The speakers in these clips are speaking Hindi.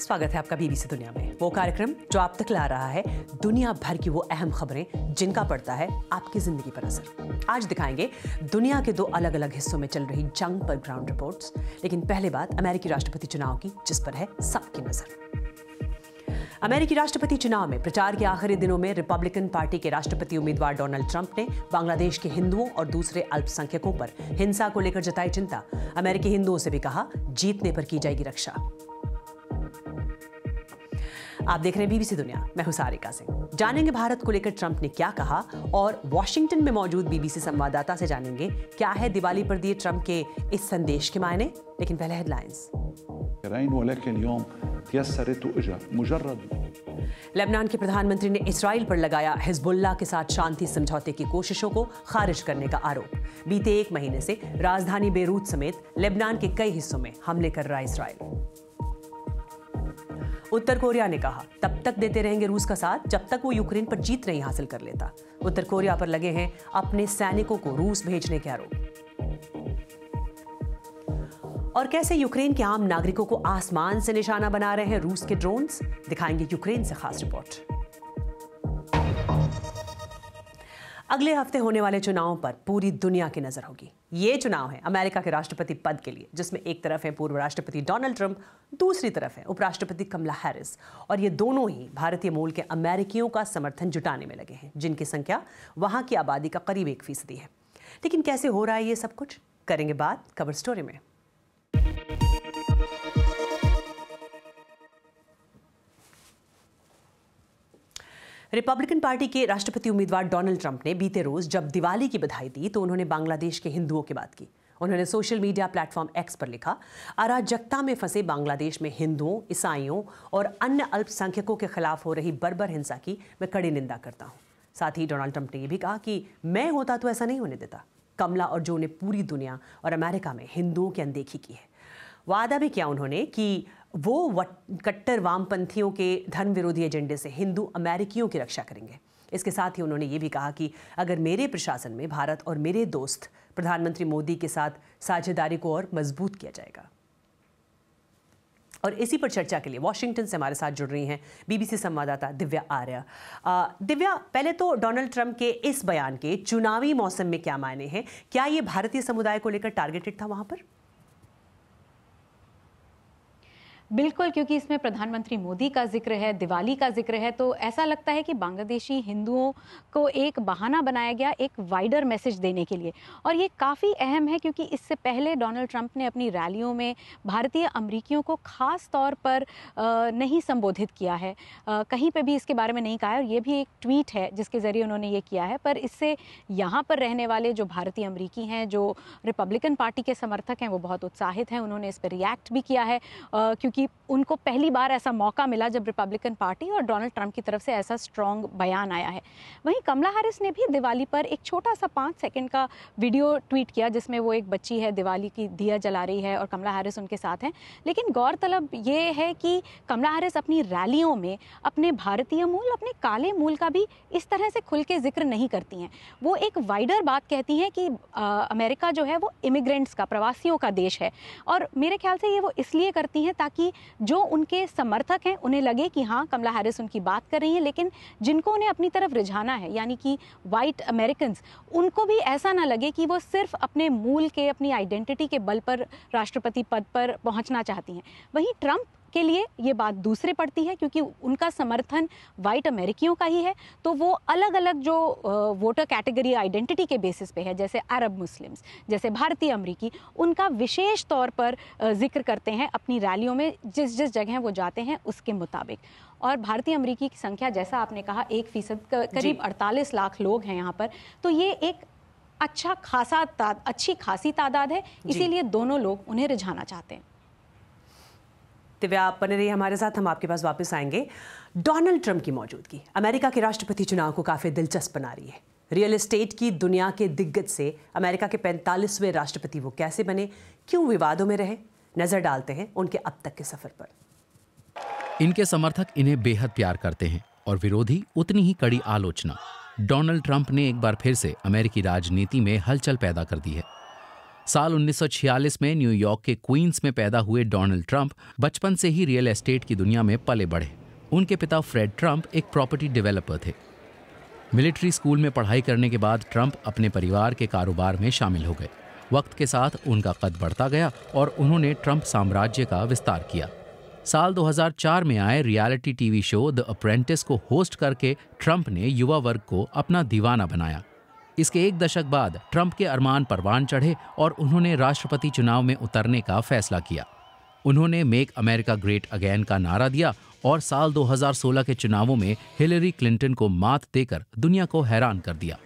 स्वागत है आपका बीबीसी दुनिया में वो कार्यक्रम जो आप तक ला रहा है दुनिया भर की वो अहम खबरें जिनका पड़ता है आपकी जिंदगी पर असर आज दिखाएंगे दुनिया के दो अलग अलग हिस्सों में चल रही जंग पर ग्राउंड रिपोर्ट्स लेकिन पहले बात अमेरिकी राष्ट्रपति चुनाव की जिस पर है सबकी नजर अमेरिकी राष्ट्रपति चुनाव में प्रचार के आखिरी दिनों में रिपब्लिकन पार्टी के राष्ट्रपति उम्मीदवार डोनाल्ड ट्रंप ने बांग्लादेश के हिंदुओं और दूसरे अल्पसंख्यकों पर हिंसा को लेकर जताई चिंता अमेरिकी हिंदुओं से भी कहा जीतने पर की जाएगी रक्षा आप देख रहे हैं बीबीसी दुनिया मैं सारिका सिंह जानेंगे भारत को लेकर ट्रंप ने क्या कहा और वॉशिंगटन में मौजूद बीबीसी संवाददाता से जानेंगे क्या है दिवाली पर दिए ट्रंप के इस संदेश के मायने लेकिन पहले हेडलाइंस लेबनान के प्रधानमंत्री ने इसराइल पर लगाया हिजबुल्ला के साथ शांति समझौते की कोशिशों को खारिज करने का आरोप बीते एक महीने से राजधानी बेरूत समेत लेबनान के कई हिस्सों में हमले कर रहा इसराइल उत्तर कोरिया ने कहा तब तक देते रहेंगे रूस का साथ जब तक वो यूक्रेन पर जीत नहीं हासिल कर लेता उत्तर कोरिया पर लगे हैं अपने सैनिकों को रूस भेजने के आरोप और कैसे यूक्रेन के आम नागरिकों को आसमान से निशाना बना रहे हैं रूस के ड्रोन दिखाएंगे यूक्रेन से खास रिपोर्ट अगले हफ्ते होने वाले चुनावों पर पूरी दुनिया की नजर होगी ये चुनाव है अमेरिका के राष्ट्रपति पद के लिए जिसमें एक तरफ है पूर्व राष्ट्रपति डोनाल्ड ट्रंप दूसरी तरफ है उपराष्ट्रपति कमला हैरिस और ये दोनों ही भारतीय मूल के अमेरिकियों का समर्थन जुटाने में लगे हैं जिनकी संख्या वहाँ की आबादी का करीब एक फीसदी है लेकिन कैसे हो रहा है ये सब कुछ करेंगे बात कवर स्टोरी में रिपब्लिकन पार्टी के राष्ट्रपति उम्मीदवार डोनाल्ड ट्रंप ने बीते रोज जब दिवाली की बधाई दी तो उन्होंने बांग्लादेश के हिंदुओं की बात की उन्होंने सोशल मीडिया प्लेटफॉर्म एक्स पर लिखा अराजकता में फंसे बांग्लादेश में हिंदुओं ईसाइयों और अन्य अल्पसंख्यकों के खिलाफ हो रही बर्बर हिंसा की मैं कड़ी निंदा करता हूँ साथ ही डोनाल्ड ट्रंप ने यह भी कहा कि मैं होता तो ऐसा नहीं होने देता कमला और जो ने पूरी दुनिया और अमेरिका में हिंदुओं की अनदेखी की है वादा भी किया उन्होंने कि वो कट्टर वामपंथियों के धर्म विरोधी एजेंडे से हिंदू अमेरिकियों की रक्षा करेंगे इसके साथ ही उन्होंने ये भी कहा कि अगर मेरे प्रशासन में भारत और मेरे दोस्त प्रधानमंत्री मोदी के साथ साझेदारी को और मजबूत किया जाएगा और इसी पर चर्चा के लिए वॉशिंगटन से हमारे साथ जुड़ रही हैं बीबीसी संवाददाता दिव्या आर्य दिव्या पहले तो डोनाल्ड ट्रंप के इस बयान के चुनावी मौसम में क्या मायने हैं क्या ये भारतीय समुदाय को लेकर टारगेटेड था वहां पर बिल्कुल क्योंकि इसमें प्रधानमंत्री मोदी का जिक्र है दिवाली का जिक्र है तो ऐसा लगता है कि बांग्लादेशी हिंदुओं को एक बहाना बनाया गया एक वाइडर मैसेज देने के लिए और ये काफ़ी अहम है क्योंकि इससे पहले डोनाल्ड ट्रंप ने अपनी रैलियों में भारतीय अमरीकियों को ख़ास तौर पर नहीं संबोधित किया है कहीं पर भी इसके बारे में नहीं कहा है और ये भी एक ट्वीट है जिसके ज़रिए उन्होंने ये किया है पर इससे यहाँ पर रहने वाले जो भारतीय अमरीकी हैं जो रिपब्लिकन पार्टी के समर्थक हैं वो बहुत उत्साहित हैं उन्होंने इस पर रिएक्ट भी किया है क्योंकि उनको पहली बार ऐसा मौका मिला जब रिपब्लिकन पार्टी और डोनाल्ड ट्रंप की तरफ से ऐसा स्ट्रॉन्ग बयान आया है वहीं कमला हैरिस ने भी दिवाली पर एक छोटा सा पाँच सेकेंड का वीडियो ट्वीट किया जिसमें वो एक बच्ची है दिवाली की दिया जला रही है और कमला हैरिस उनके साथ हैं लेकिन गौरतलब ये है कि कमला हैरिस अपनी रैलियों में अपने भारतीय मूल अपने काले मूल का भी इस तरह से खुल के जिक्र नहीं करती हैं वो एक वाइडर बात कहती हैं कि आ, अमेरिका जो है वो इमिग्रेंट्स का प्रवासियों का देश है और मेरे ख्याल से ये वो इसलिए करती हैं ताकि कि जो उनके समर्थक हैं उन्हें लगे कि हाँ कमला हैरिस उनकी बात कर रही हैं लेकिन जिनको उन्हें अपनी तरफ रिझाना है यानी कि वाइट अमेरिकन उनको भी ऐसा ना लगे कि वो सिर्फ अपने मूल के अपनी आइडेंटिटी के बल पर राष्ट्रपति पद पर पहुंचना चाहती हैं वहीं ट्रंप के लिए ये बात दूसरे पड़ती है क्योंकि उनका समर्थन वाइट अमेरिकियों का ही है तो वो अलग अलग जो वोटर कैटेगरी आइडेंटिटी के बेसिस पे है जैसे अरब मुस्लिम्स जैसे भारतीय अमरीकी उनका विशेष तौर पर जिक्र करते हैं अपनी रैलियों में जिस जिस जगह वो जाते हैं उसके मुताबिक और भारतीय अमरीकी की संख्या जैसा आपने कहा एक फीसद करीब अड़तालीस लाख लोग हैं यहाँ पर तो ये एक अच्छा खासा अच्छी खासी तादाद है इसीलिए दोनों लोग उन्हें रिझाना चाहते हैं दिव्या आप बने रही हमारे साथ हम आपके पास वापस आएंगे डोनाल्ड ट्रंप की मौजूदगी अमेरिका के राष्ट्रपति चुनाव को काफ़ी दिलचस्प बना रही है रियल एस्टेट की दुनिया के दिग्गज से अमेरिका के पैंतालीसवें राष्ट्रपति वो कैसे बने क्यों विवादों में रहे नज़र डालते हैं उनके अब तक के सफर पर इनके समर्थक इन्हें बेहद प्यार करते हैं और विरोधी उतनी ही कड़ी आलोचना डोनाल्ड ट्रंप ने एक बार फिर से अमेरिकी राजनीति में हलचल पैदा कर दी है साल 1946 में न्यूयॉर्क के क्वींस में पैदा हुए डोनाल्ड ट्रंप बचपन से ही रियल एस्टेट की दुनिया में पले बढ़े उनके पिता फ्रेड ट्रंप एक प्रॉपर्टी डेवलपर थे मिलिट्री स्कूल में पढ़ाई करने के बाद ट्रंप अपने परिवार के कारोबार में शामिल हो गए वक्त के साथ उनका कद बढ़ता गया और उन्होंने ट्रंप साम्राज्य का विस्तार किया साल 2004 में आए reality TV show the apprentice को होस्ट करके ट्रंप ने युवा वर्ग को अपना दीवाना बनाया इसके एक दशक बाद ट्रंप के अरमान परवान चढ़े और उन्होंने राष्ट्रपति चुनाव में उतरने का फैसला किया उन्होंने मेक अमेरिका ग्रेट अगेन का नारा दिया और साल 2016 के चुनावों में हिलेरी क्लिंटन को मात देकर दुनिया को हैरान कर दिया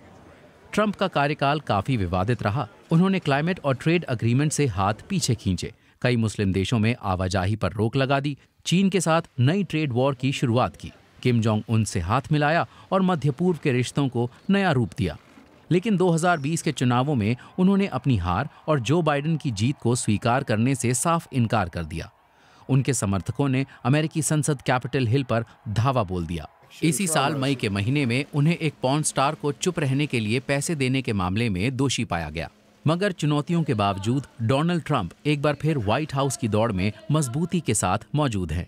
ट्रंप का कार्यकाल काफी विवादित रहा उन्होंने क्लाइमेट और ट्रेड अग्रीमेंट से हाथ पीछे खींचे कई मुस्लिम देशों में आवाजाही पर रोक लगा दी चीन के साथ नई ट्रेड वॉर की शुरुआत की किम जोंग उन से हाथ मिलाया और मध्य पूर्व के रिश्तों को नया रूप दिया लेकिन 2020 के चुनावों में उन्होंने अपनी हार और जो बाइडेन की जीत को स्वीकार करने से साफ इनकार कर दिया उनके समर्थकों ने अमेरिकी संसद कैपिटल हिल पर धावा बोल दिया इसी साल मई के महीने में उन्हें एक पॉन स्टार को चुप रहने के लिए पैसे देने के मामले में दोषी पाया गया मगर चुनौतियों के बावजूद डोनाल्ड ट्रंप एक बार फिर व्हाइट हाउस की दौड़ में मजबूती के साथ मौजूद हैं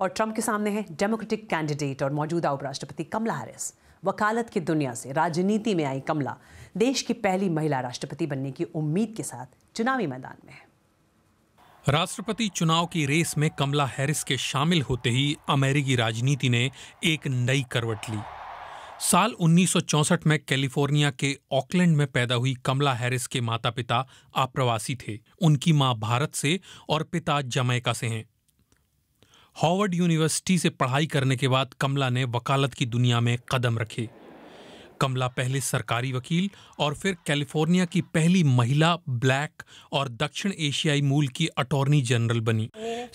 और ट्रंप के सामने है डेमोक्रेटिक कैंडिडेट और मौजूदा उपराष्ट्रपति कमला हैरिस वकालत की दुनिया से राजनीति में आई कमला देश की पहली महिला राष्ट्रपति बनने की उम्मीद के साथ चुनावी मैदान में है राष्ट्रपति चुनाव की रेस में कमला हैरिस के शामिल होते ही अमेरिकी राजनीति ने एक नई करवट ली साल 1964 में कैलिफोर्निया के ऑकलैंड में पैदा हुई कमला हैरिस के माता पिता आप्रवासी थे उनकी मां भारत से और पिता जमैका से हैं हॉवर्ड यूनिवर्सिटी से पढ़ाई करने के बाद कमला ने वकालत की दुनिया में कदम रखे कमला पहले सरकारी वकील और फिर कैलिफोर्निया की पहली महिला ब्लैक और दक्षिण एशियाई मूल की अटॉर्नी जनरल बनी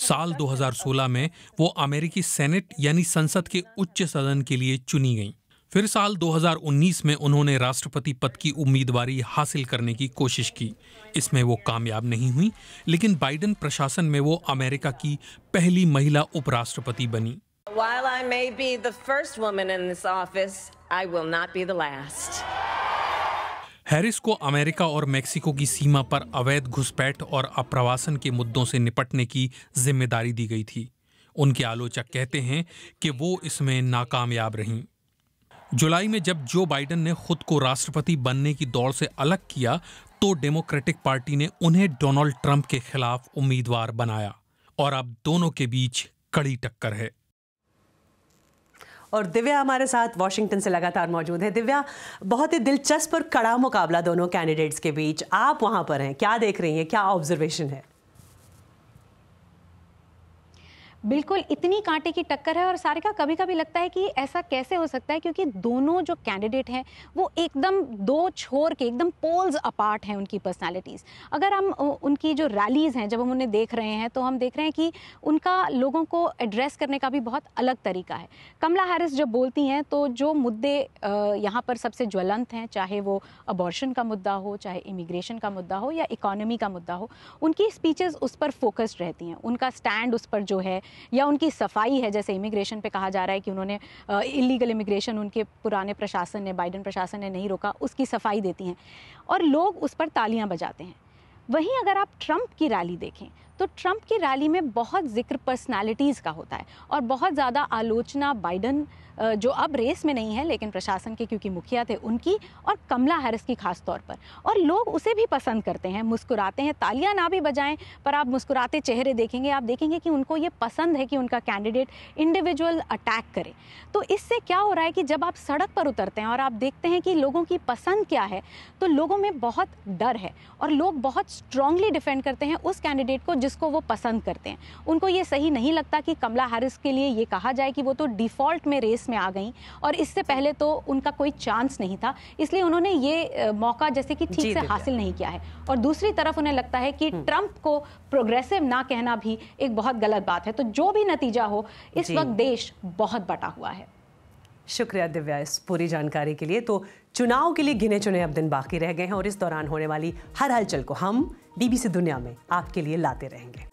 साल 2016 में वो अमेरिकी सेनेट यानी संसद के उच्च सदन के लिए चुनी गईं। फिर साल 2019 में उन्होंने राष्ट्रपति पद की उम्मीदवारी हासिल करने की कोशिश की इसमें वो कामयाब नहीं हुई लेकिन बाइडन प्रशासन में वो अमेरिका की पहली महिला उपराष्ट्रपति बनी हैरिस को अमेरिका और मेक्सिको की सीमा पर अवैध घुसपैठ और अप्रवासन के मुद्दों से निपटने की जिम्मेदारी दी गई थी उनके आलोचक कहते हैं कि वो इसमें नाकामयाब रहीं जुलाई में जब जो बाइडन ने खुद को राष्ट्रपति बनने की दौड़ से अलग किया तो डेमोक्रेटिक पार्टी ने उन्हें डोनाल्ड ट्रंप के खिलाफ उम्मीदवार बनाया और अब दोनों के बीच कड़ी टक्कर है और दिव्या हमारे साथ वॉशिंगटन से लगातार मौजूद है दिव्या बहुत ही दिलचस्प और कड़ा मुकाबला दोनों कैंडिडेट्स के बीच आप वहां पर हैं क्या देख रही हैं क्या ऑब्जर्वेशन है बिल्कुल इतनी कांटे की टक्कर है और सारिका कभी कभी लगता है कि ऐसा कैसे हो सकता है क्योंकि दोनों जो कैंडिडेट हैं वो एकदम दो छोर के एकदम पोल्स अपार्ट हैं उनकी पर्सनालिटीज़ अगर हम उनकी जो रैलीज़ हैं जब हम उन्हें देख रहे हैं तो हम देख रहे हैं कि उनका लोगों को एड्रेस करने का भी बहुत अलग तरीका है कमला हैरिस जब बोलती हैं तो जो मुद्दे यहाँ पर सबसे ज्वलंत हैं चाहे वो अबॉर्शन का मुद्दा हो चाहे इमिग्रेशन का मुद्दा हो या इकोनॉमी का मुद्दा हो उनकी स्पीचेज उस पर फोकस्ड रहती हैं उनका स्टैंड उस पर जो है या उनकी सफाई है जैसे इमिग्रेशन पे कहा जा रहा है कि उन्होंने इलीगल इमिग्रेशन उनके पुराने प्रशासन ने बाइडन प्रशासन ने नहीं रोका उसकी सफाई देती हैं और लोग उस पर तालियाँ बजाते हैं वहीं अगर आप ट्रंप की रैली देखें तो ट्रंप की रैली में बहुत जिक्र पर्सनालिटीज़ का होता है और बहुत ज़्यादा आलोचना बाइडन जो अब रेस में नहीं है लेकिन प्रशासन के क्योंकि मुखिया थे उनकी और कमला हैरिस की खास तौर पर और लोग उसे भी पसंद करते हैं मुस्कुराते हैं तालियां ना भी बजाएं पर आप मुस्कुराते चेहरे देखेंगे आप देखेंगे कि उनको ये पसंद है कि उनका कैंडिडेट इंडिविजुअल अटैक करे तो इससे क्या हो रहा है कि जब आप सड़क पर उतरते हैं और आप देखते हैं कि लोगों की पसंद क्या है तो लोगों में बहुत डर है और लोग बहुत स्ट्रांगली डिफेंड करते हैं उस कैंडिडेट को जिसको वो पसंद करते हैं उनको ये सही नहीं लगता कि कमला हैरिस के लिए ये कहा जाए कि वो तो डिफ़ॉल्ट में रेस में आ गई और इससे पहले तो उनका कोई चांस नहीं था इसलिए उन्होंने ये मौका जैसे कि ठीक से हासिल नहीं किया है और दूसरी तरफ उन्हें लगता है कि हम्म। ट्रंप को प्रोग्रेसिव ना कहना भी एक बहुत गलत बात है तो जो भी नतीजा हो इस वक्त देश बहुत बटा हुआ है शुक्रिया दिव्या इस पूरी जानकारी के लिए तो चुनाव के लिए गिने चुने अब दिन बाकी रह गए हैं और इस दौरान होने वाली हर हलचल को हम बीबीसी दुनिया में आपके लिए लाते रहेंगे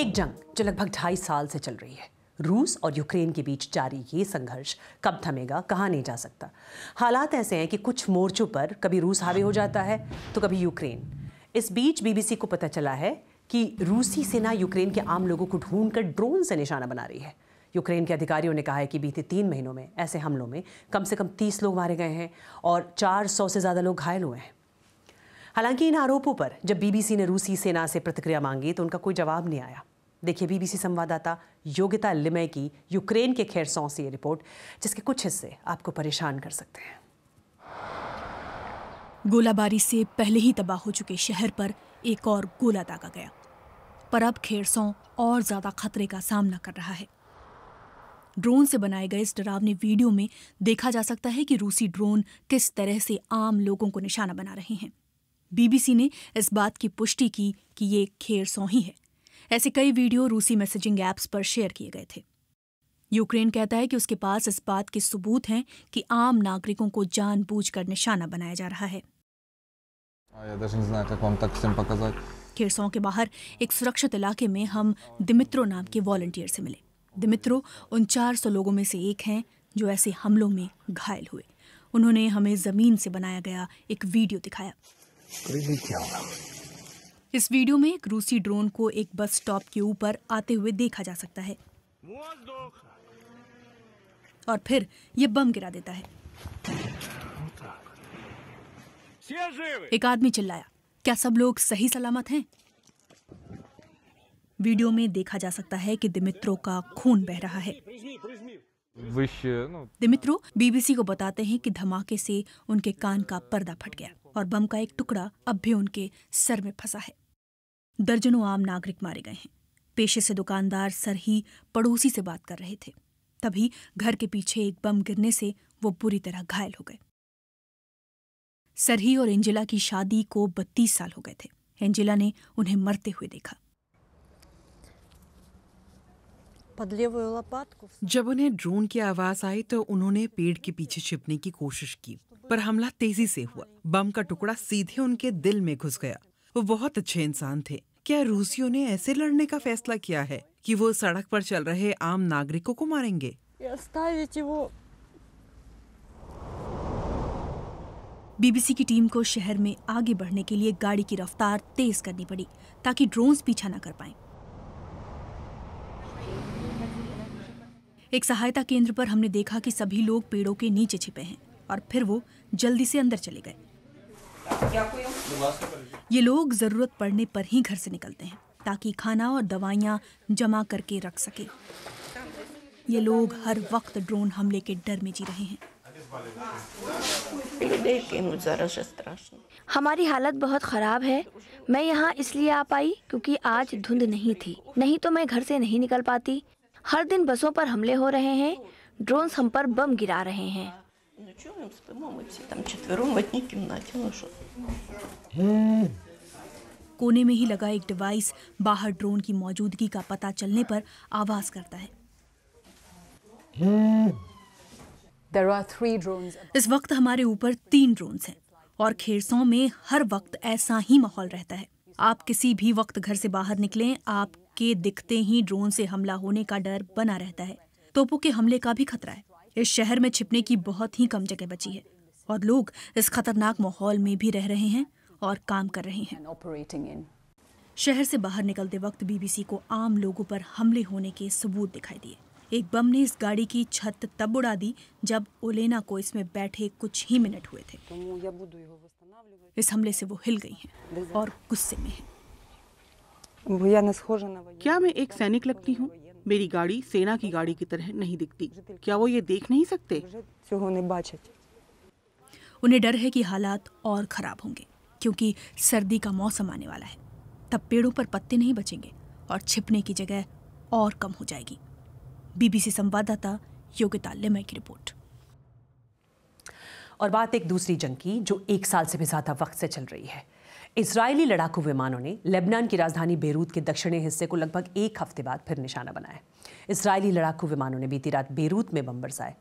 एक जंग जो लगभग ढाई साल से चल रही है रूस और यूक्रेन के बीच जारी ये संघर्ष कब थमेगा कहा नहीं जा सकता हालात ऐसे हैं कि कुछ मोर्चों पर कभी रूस हावी हो जाता है तो कभी यूक्रेन इस बीच बीबीसी को पता चला है कि रूसी सेना यूक्रेन के आम लोगों को ढूंढ कर ड्रोन से निशाना बना रही है यूक्रेन के अधिकारियों ने कहा है कि बीते तीन महीनों में ऐसे हमलों में कम से कम तीस लोग मारे गए हैं और सौ से ज़्यादा लोग घायल हुए हैं हालांकि इन आरोपों पर जब बीबीसी ने रूसी सेना से प्रतिक्रिया मांगी तो उनका कोई जवाब नहीं आया देखिए बीबीसी संवाददाता योग्यता लिमय की यूक्रेन के खेरसों से ये रिपोर्ट जिसके कुछ हिस्से आपको परेशान कर सकते हैं गोलाबारी से पहले ही तबाह हो चुके शहर पर एक और गोला दागा गया पर अब खेरसों और ज़्यादा खतरे का सामना कर रहा है ड्रोन से बनाए गए इस डरावने वीडियो में देखा जा सकता है कि रूसी ड्रोन किस तरह से आम लोगों को निशाना बना रहे हैं बीबीसी ने इस बात की पुष्टि की कि ये खेरसों ही है ऐसे कई वीडियो रूसी मैसेजिंग ऐप्स पर शेयर किए गए थे यूक्रेन कहता है कि उसके पास इस बात के सबूत हैं कि आम नागरिकों को जानबूझकर निशाना बनाया जा रहा है खेरसों के बाहर एक सुरक्षित इलाके में हम दिमित्रो नाम के वॉलंटियर से मिले दिमित्रो उन चार सौ लोगों में से एक हैं जो ऐसे हमलों में घायल हुए उन्होंने हमें ज़मीन से बनाया गया एक वीडियो दिखाया इस वीडियो में एक रूसी ड्रोन को एक बस स्टॉप के ऊपर आते हुए देखा जा सकता है और फिर ये बम गिरा देता है एक आदमी चिल्लाया क्या सब लोग सही सलामत हैं वीडियो में देखा जा सकता है कि दिमित्रो का खून बह रहा है दिमित्रो बीबीसी को बताते हैं कि धमाके से उनके कान का पर्दा फट गया और बम का एक टुकड़ा अब भी उनके सर में फंसा है दर्जनों आम नागरिक मारे गए हैं पेशे से दुकानदार सर ही पड़ोसी से बात कर रहे थे तभी घर के पीछे एक बम गिरने से वो बुरी तरह घायल हो गए सरही और एंजिला की शादी को बत्तीस साल हो गए थे एंजिला ने उन्हें मरते हुए देखा जब उन्हें ड्रोन की आवाज आई तो उन्होंने पेड़ के पीछे छिपने की कोशिश की पर हमला तेजी से हुआ बम का टुकड़ा सीधे उनके दिल में घुस गया वो बहुत अच्छे इंसान थे क्या रूसियों ने ऐसे लड़ने का फैसला किया है कि वो सड़क पर चल रहे आम नागरिकों को मारेंगे बीबीसी की टीम को शहर में आगे बढ़ने के लिए गाड़ी की रफ्तार तेज करनी पड़ी ताकि ड्रोन्स पीछा न कर पाए एक सहायता केंद्र पर हमने देखा कि सभी लोग पेड़ों के नीचे छिपे हैं और फिर वो जल्दी से अंदर चले गए ये लोग ज़रूरत पड़ने पर ही घर से निकलते हैं ताकि खाना और दवाइयाँ जमा करके रख सके ये लोग हर वक्त ड्रोन हमले के डर में जी रहे हैं हमारी हालत बहुत ख़राब है मैं यहाँ इसलिए आ पाई क्योंकि आज धुंध नहीं थी नहीं तो मैं घर से नहीं निकल पाती हर दिन बसों पर हमले हो रहे हैं ड्रोन हम पर बम गिरा रहे हैं कोने में ही लगा एक डिवाइस बाहर ड्रोन की मौजूदगी का पता चलने पर आवाज करता है इस वक्त हमारे ऊपर तीन ड्रोन्स हैं और खेरसों में हर वक्त ऐसा ही माहौल रहता है आप किसी भी वक्त घर से बाहर निकलें आपके दिखते ही ड्रोन से हमला होने का डर बना रहता है तोपों के हमले का भी खतरा है इस शहर में छिपने की बहुत ही कम जगह बची है और लोग इस खतरनाक माहौल में भी रह रहे हैं और काम कर रहे हैं शहर से बाहर निकलते वक्त बीबीसी को आम लोगों पर हमले होने के सबूत दिखाई दिए एक बम ने इस गाड़ी की छत तब उड़ा दी जब ओलेना को इसमें बैठे कुछ ही मिनट हुए थे इस हमले से वो हिल गई हैं और गुस्से में हैं। क्या मैं एक सैनिक लगती हूँ मेरी गाड़ी सेना की गाड़ी की तरह नहीं दिखती क्या वो ये देख नहीं सकते उन्हें डर है कि हालात और ख़राब होंगे क्योंकि सर्दी का मौसम आने वाला है तब पेड़ों पर पत्ते नहीं बचेंगे और छिपने की जगह और कम हो जाएगी बीबीसी संवाददाता योग्यता लिमय की रिपोर्ट और बात एक दूसरी जंग की जो एक साल से भी ज़्यादा वक्त से चल रही है इसराइली लड़ाकू विमानों ने लेबनान की राजधानी बेरूत के दक्षिणी हिस्से को लगभग एक हफ्ते बाद फिर निशाना बनाया इसराइली लड़ाकू विमानों ने बीती रात बेरूत में बम बरसाए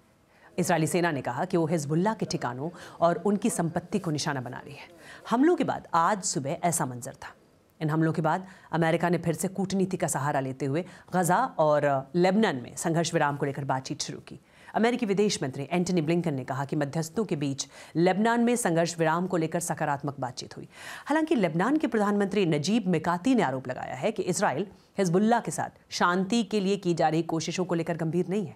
इसराइली सेना ने कहा कि वो हिजबुल्ला के ठिकानों और उनकी संपत्ति को निशाना बना रही है हमलों के बाद आज सुबह ऐसा मंजर था इन हमलों के बाद अमेरिका ने फिर से कूटनीति का सहारा लेते हुए गजा और लेबनान में संघर्ष विराम को लेकर बातचीत शुरू की अमेरिकी विदेश मंत्री एंटनी ब्लिंकन ने कहा कि मध्यस्थों के बीच लेबनान में संघर्ष विराम को लेकर सकारात्मक बातचीत हुई हालांकि लेबनान के प्रधानमंत्री नजीब मिकाती ने आरोप लगाया है कि इसराइल हिजबुल्ला के साथ शांति के लिए की जा रही कोशिशों को लेकर गंभीर नहीं है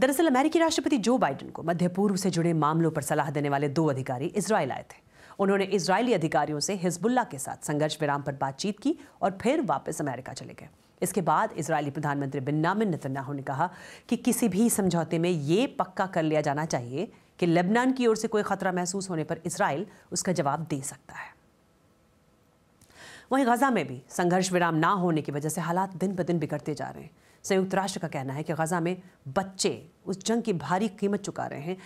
दरअसल अमेरिकी राष्ट्रपति जो बाइडेन को मध्य पूर्व से जुड़े मामलों पर सलाह देने वाले दो अधिकारी इसराइल आए थे उन्होंने इसराइली अधिकारियों से हिजबुल्ला के साथ संघर्ष विराम पर बातचीत की और फिर वापस अमेरिका चले गए इसके बाद इसराइली प्रधानमंत्री बिन्नामिन नतन्याहू ने कहा कि किसी भी समझौते में ये पक्का कर लिया जाना चाहिए कि लेबनान की ओर से कोई खतरा महसूस होने पर इसराइल उसका जवाब दे सकता है वहीं गजा में भी संघर्ष विराम ना होने की वजह से हालात दिन ब दिन बिगड़ते जा रहे हैं संयुक्त राष्ट्र का कहना है कि गजा में बच्चे उस जंग की भारी कीमत चुका रहे हैं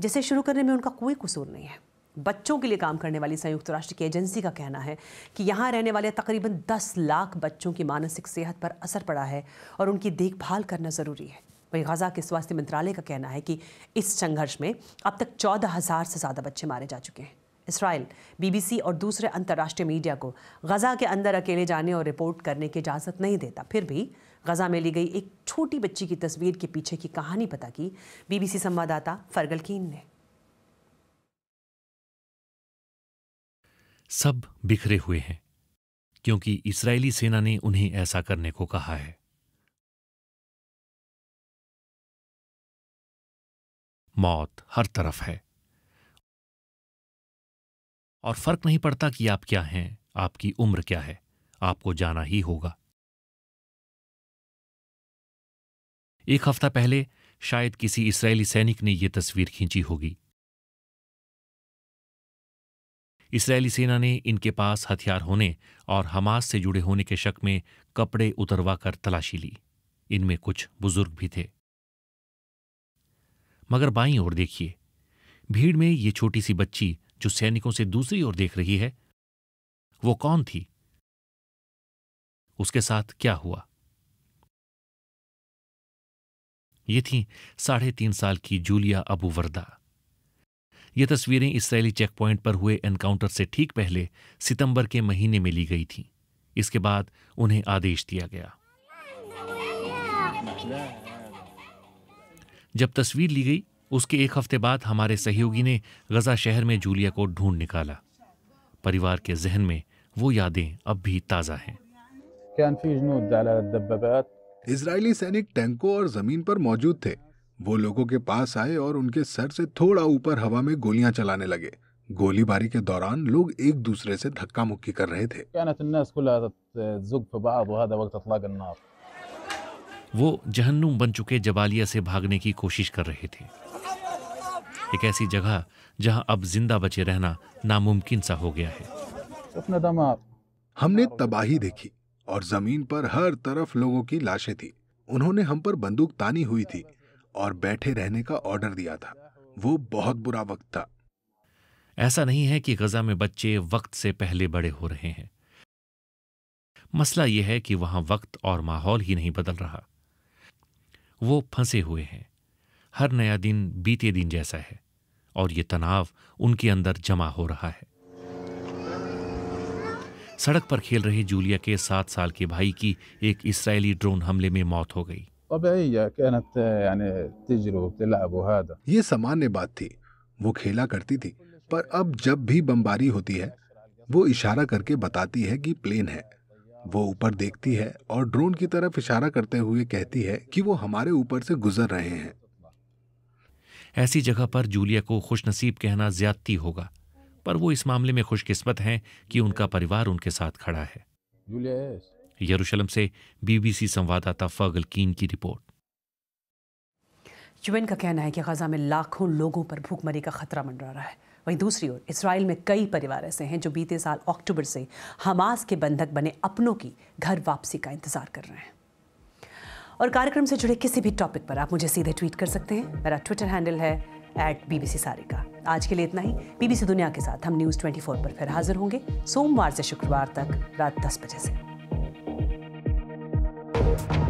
जिसे शुरू करने में उनका कोई कसूर नहीं है बच्चों के लिए काम करने वाली संयुक्त राष्ट्र की एजेंसी का कहना है कि यहाँ रहने वाले तकरीबन 10 लाख बच्चों की मानसिक सेहत पर असर पड़ा है और उनकी देखभाल करना ज़रूरी है वहीं गजा के स्वास्थ्य मंत्रालय का कहना है कि इस संघर्ष में अब तक चौदह हज़ार से ज़्यादा बच्चे मारे जा चुके हैं इसराइल बीबीसी और दूसरे अंतर्राष्ट्रीय मीडिया को गजा के अंदर अकेले जाने और रिपोर्ट करने की इजाज़त नहीं देता फिर भी गज़ा में ली गई एक छोटी बच्ची की तस्वीर के पीछे की कहानी पता की बीबीसी संवाददाता फरगल कीन ने सब बिखरे हुए हैं क्योंकि इसराइली सेना ने उन्हें ऐसा करने को कहा है मौत हर तरफ है और फर्क नहीं पड़ता कि आप क्या हैं आपकी उम्र क्या है आपको जाना ही होगा एक हफ्ता पहले शायद किसी इसराइली सैनिक ने यह तस्वीर खींची होगी इसराइली सेना ने इनके पास हथियार होने और हमास से जुड़े होने के शक में कपड़े उतरवा कर तलाशी ली इनमें कुछ बुजुर्ग भी थे मगर बाई ओर देखिए भीड़ में ये छोटी सी बच्ची जो सैनिकों से दूसरी ओर देख रही है वो कौन थी उसके साथ क्या हुआ ये थी साढ़े तीन साल की जूलिया अबू वर्दा ये तस्वीरें इसराइली चेकपॉइंट पर हुए एनकाउंटर से ठीक पहले सितंबर के महीने में ली गई थीं इसके बाद उन्हें आदेश दिया गया जब तस्वीर ली गई उसके एक हफ्ते बाद हमारे सहयोगी ने गजा शहर में जूलिया को ढूंढ निकाला परिवार के जहन में वो यादें अब भी ताज़ा हैं इसराइली सैनिक टैंकों और जमीन पर मौजूद थे वो लोगों के पास आए और उनके सर से थोड़ा ऊपर हवा में गोलियां चलाने लगे गोलीबारी के दौरान लोग एक दूसरे से धक्का मुक्की कर रहे थे वो जहन्नुम बन चुके जबालिया से भागने की कोशिश कर रहे थे एक ऐसी जगह जहां अब जिंदा बचे रहना नामुमकिन सा हो गया है हमने तबाही देखी और जमीन पर हर तरफ लोगों की लाशें थी उन्होंने हम पर बंदूक तानी हुई थी और बैठे रहने का ऑर्डर दिया था वो बहुत बुरा वक्त था ऐसा नहीं है कि गजा में बच्चे वक्त से पहले बड़े हो रहे हैं मसला यह है कि वहां वक्त और माहौल ही नहीं बदल रहा वो फंसे हुए हैं हर नया दिन बीते दिन जैसा है और ये तनाव उनके अंदर जमा हो रहा है सड़क पर खेल रहे जूलिया के सात साल के भाई की एक इसराइली ड्रोन हमले में मौत हो गई ये सामान्य बात थी वो खेला करती थी पर अब जब भी बमबारी होती है वो इशारा करके बताती है कि प्लेन है वो ऊपर देखती है और ड्रोन की तरफ इशारा करते हुए कहती है कि वो हमारे ऊपर से गुजर रहे हैं ऐसी जगह पर जूलिया को खुशनसीब कहना ज्यादती होगा पर वो इस मामले में खुशकिस्मत हैं कि उनका परिवार उनके साथ खड़ा है यरूशलम से बीबीसी संवाददाता फगल कीन की रिपोर्ट यूएन का कहना है कि गजा में लाखों लोगों पर भूखमरी का खतरा मंडरा रहा है वहीं दूसरी ओर इसराइल में कई परिवार ऐसे हैं जो बीते साल अक्टूबर से हमास के बंधक बने अपनों की घर वापसी का इंतजार कर रहे हैं और कार्यक्रम से जुड़े किसी भी टॉपिक पर आप मुझे सीधे ट्वीट कर सकते हैं मेरा ट्विटर हैंडल है एट बीबीसी सारिका आज के लिए इतना ही बीबीसी दुनिया के साथ हम न्यूज़ 24 पर फिर हाजिर होंगे सोमवार से शुक्रवार तक रात दस बजे से